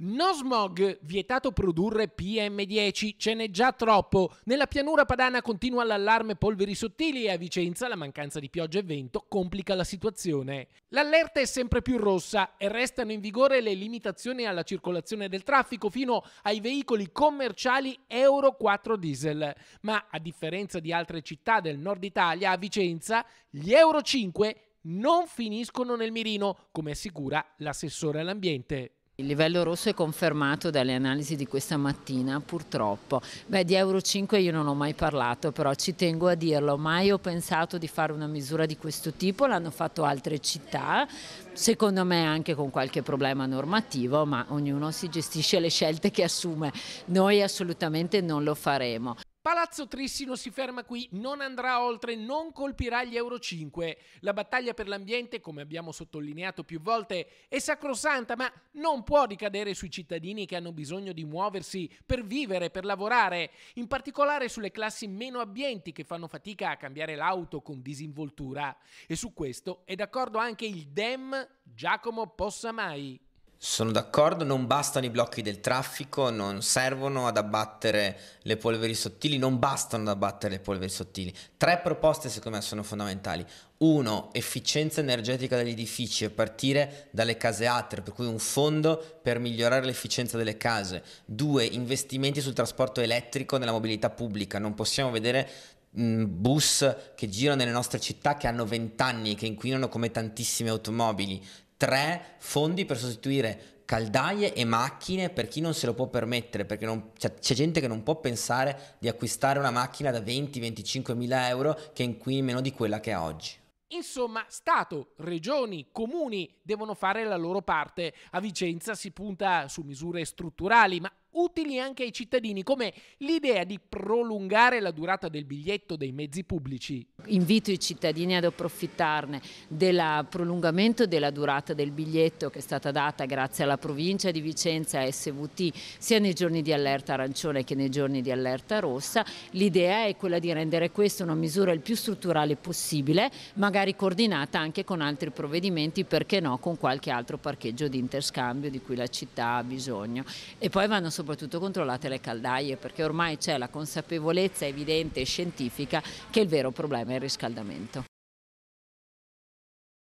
No smog, vietato produrre PM10, ce n'è già troppo. Nella pianura padana continua l'allarme polveri sottili e a Vicenza la mancanza di pioggia e vento complica la situazione. L'allerta è sempre più rossa e restano in vigore le limitazioni alla circolazione del traffico fino ai veicoli commerciali Euro 4 diesel. Ma a differenza di altre città del nord Italia, a Vicenza gli Euro 5 non finiscono nel mirino, come assicura l'assessore all'ambiente. Il livello rosso è confermato dalle analisi di questa mattina, purtroppo. Beh, di Euro 5 io non ho mai parlato, però ci tengo a dirlo. Mai ho pensato di fare una misura di questo tipo, l'hanno fatto altre città, secondo me anche con qualche problema normativo, ma ognuno si gestisce le scelte che assume. Noi assolutamente non lo faremo. Palazzo Trissino si ferma qui, non andrà oltre, non colpirà gli Euro 5. La battaglia per l'ambiente, come abbiamo sottolineato più volte, è sacrosanta, ma non può ricadere sui cittadini che hanno bisogno di muoversi per vivere, per lavorare, in particolare sulle classi meno abbienti che fanno fatica a cambiare l'auto con disinvoltura. E su questo è d'accordo anche il Dem Giacomo Possamai. Sono d'accordo, non bastano i blocchi del traffico, non servono ad abbattere le polveri sottili, non bastano ad abbattere le polveri sottili. Tre proposte secondo me sono fondamentali. Uno, efficienza energetica degli edifici a partire dalle case ATER, per cui un fondo per migliorare l'efficienza delle case. Due, investimenti sul trasporto elettrico nella mobilità pubblica. Non possiamo vedere bus che girano nelle nostre città che hanno 20 anni e che inquinano come tantissime automobili tre fondi per sostituire caldaie e macchine per chi non se lo può permettere, perché non, cioè, c'è gente che non può pensare di acquistare una macchina da 20-25 mila euro che inquini meno di quella che è oggi. Insomma, Stato, regioni, comuni devono fare la loro parte. A Vicenza si punta su misure strutturali, ma utili anche ai cittadini, come l'idea di prolungare la durata del biglietto dei mezzi pubblici. Invito i cittadini ad approfittarne del prolungamento della durata del biglietto che è stata data grazie alla provincia di Vicenza SVT sia nei giorni di allerta arancione che nei giorni di allerta rossa. L'idea è quella di rendere questa una misura il più strutturale possibile, magari coordinata anche con altri provvedimenti, perché no, con qualche altro parcheggio di interscambio di cui la città ha bisogno. E poi vanno soprattutto soprattutto controllate le caldaie perché ormai c'è la consapevolezza evidente e scientifica che il vero problema è il riscaldamento.